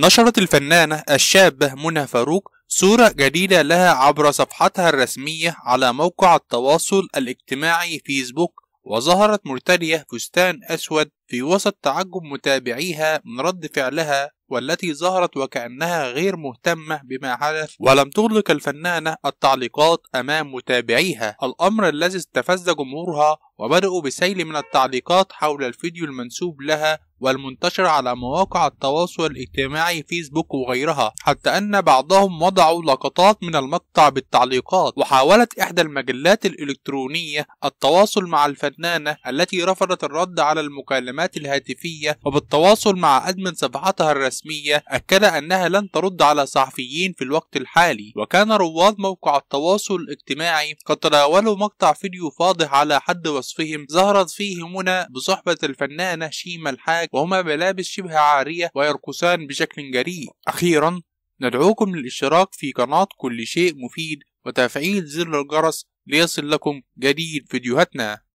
نشرت الفنانة الشابة منى فاروق صورة جديدة لها عبر صفحتها الرسمية على موقع التواصل الاجتماعي فيسبوك وظهرت مرتدية فستان أسود في وسط تعجب متابعيها من رد فعلها والتي ظهرت وكأنها غير مهتمة بما حدث ولم تغلق الفنانة التعليقات أمام متابعيها الأمر الذي استفز جمهورها وبدأوا بسيل من التعليقات حول الفيديو المنسوب لها والمنتشر على مواقع التواصل الاجتماعي فيسبوك وغيرها حتى أن بعضهم وضعوا لقطات من المقطع بالتعليقات وحاولت إحدى المجلات الإلكترونية التواصل مع الفنانة التي رفضت الرد على المكالمات المكالمات الهاتفية وبالتواصل مع أدمن صفحتها الرسمية أكد أنها لن ترد على صحفيين في الوقت الحالي وكان رواد موقع التواصل الاجتماعي قد تناولوا مقطع فيديو فاضح على حد وصفهم ظهرت فيه منى بصحبة الفنانة شيما الحاج وهما بملابس شبه عارية ويرقصان بشكل جريء أخيرا ندعوكم للاشتراك في قناة كل شيء مفيد وتفعيل زر الجرس ليصل لكم جديد فيديوهاتنا